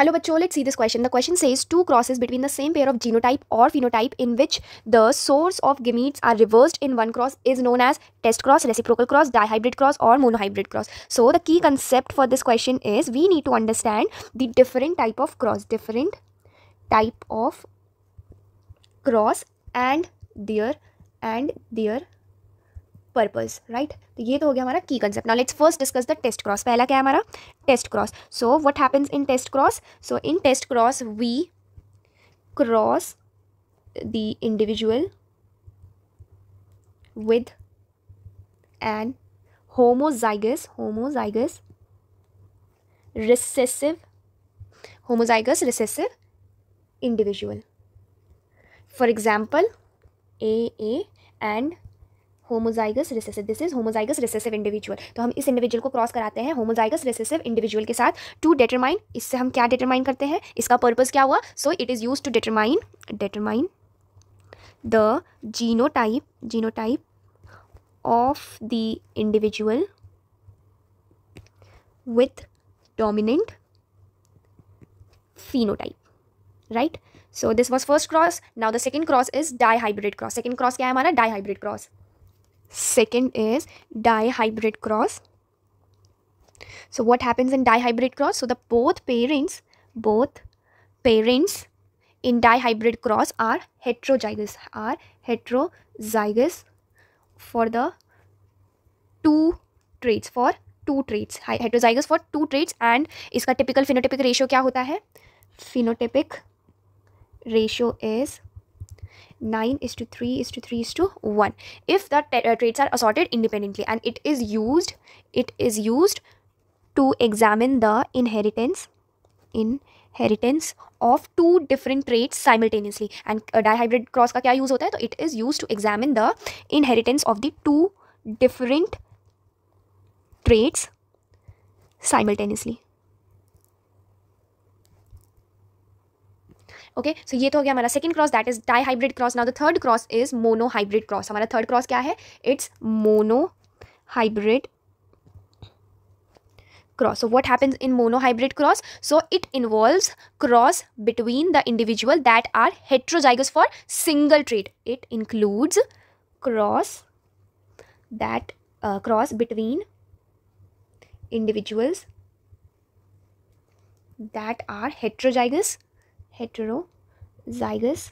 Hello bachcho, let's see this question. The question says two crosses between the same pair of genotype or phenotype in which the source of gametes are reversed in one cross is known as test cross, reciprocal cross, dihybrid cross or monohybrid cross. So the key concept for this question is we need to understand the different type of cross, different type of cross and their and their Purpose, right तो ये तो हो गया हमारा की concept now let's first discuss the test cross पहला क्या है हमारा test cross so what happens in test cross so in test cross we cross the individual with an homozygous homozygous recessive homozygous recessive individual for example aa and homozygous recessive this is homozygous recessive individual तो हम इस individual को cross कराते हैं homozygous recessive individual के साथ to determine इससे हम क्या डिटरमाइन करते हैं इसका पर्पज़ क्या हुआ so it is use to determine determine the genotype genotype of the individual type right so this was first cross now the second cross is dihybrid cross second cross क्या है हमारा dihybrid cross Second is dihybrid cross. So what happens in dihybrid cross? So the both parents, both parents in dihybrid cross are heterozygous, are heterozygous for the two traits, for two traits heterozygous for two traits and इसका typical phenotypic ratio क्या होता है phenotypic ratio is 9 is to 3 is to 3 is to 1 if the uh, traits are assorted independently and it is used it is used to examine the inheritance inheritance of two different traits simultaneously and uh, dihybrid cross ka kya use hota hai so it is used to examine the inheritance of the two different traits simultaneously okay so ये तो हो गया हमारा second cross that is dihybrid cross now the third cross is monohybrid cross हमारा third cross क्या है it's monohybrid cross so what happens in monohybrid cross so it involve cross between the individual that are heterozygous for single trait it includes cross that cross between individuals that are heterozygous heterozygous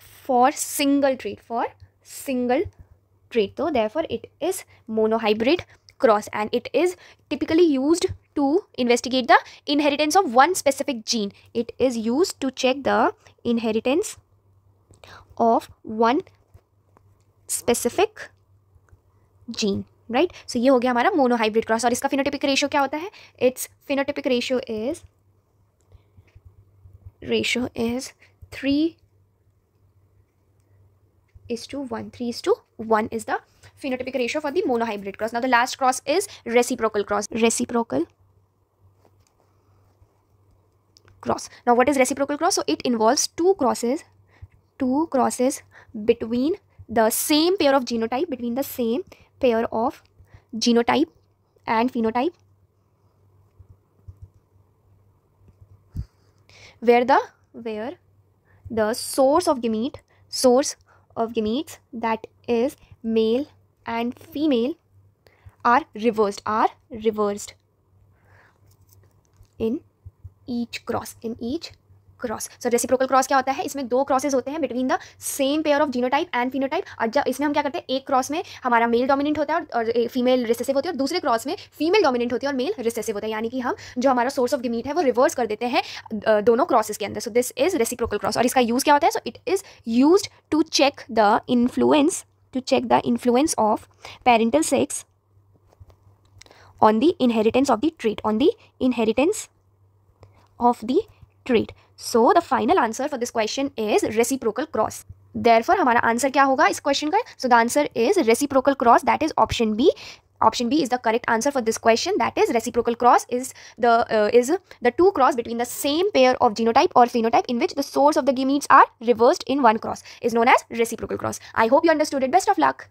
for single trait for single trait so therefore it is monohybrid cross and it is typically used to investigate the inheritance of one specific gene it is used to check the inheritance of one specific gene right right? So so, ये हो गया हमारा monohybrid cross और इसका phenotypic ratio क्या होता है it's phenotypic ratio is ratio is 3 is to 1 3 is to 1 is the phenotypic ratio for the monohybrid cross now the last cross is reciprocal cross reciprocal cross now what is reciprocal cross so it involves two crosses two crosses between the same pair of genotype between the same pair of genotype and phenotype where the where the source of gamete source of gametes that is male and female are reversed are reversed in each cross in each cross so reciprocal cross क्या होता है इसमें दो crosses होते हैं between the same pair of genotype and phenotype और जब इसमें हम क्या करते हैं एक क्रॉस में हमारा मेल डोमिनेंट होता है और फीमेल रिसेसिव होती है और दूसरे क्रॉस में फीमेल डोमिनेंट होती है और मेल रिसेसिव होता है यानी कि हम जो हमारा सोर्स ऑफ डिमीट है वो रिवर्स कर देते हैं दोनों क्रॉसेज के अंदर so this is reciprocal cross और इसका यूज़ क्या होता है so it is use to check the influence to check the influence of parental sex on the inheritance of the trait on the inheritance of the trait so the final answer for this question is reciprocal cross therefore हमारा answer क्या होगा इस question का so the answer is reciprocal cross that is option B option B is the correct answer for this question that is reciprocal cross is the is the two cross between the same pair of genotype और phenotype in which the source of the gametes are reversed in one cross is known as reciprocal cross I hope you understood it best of luck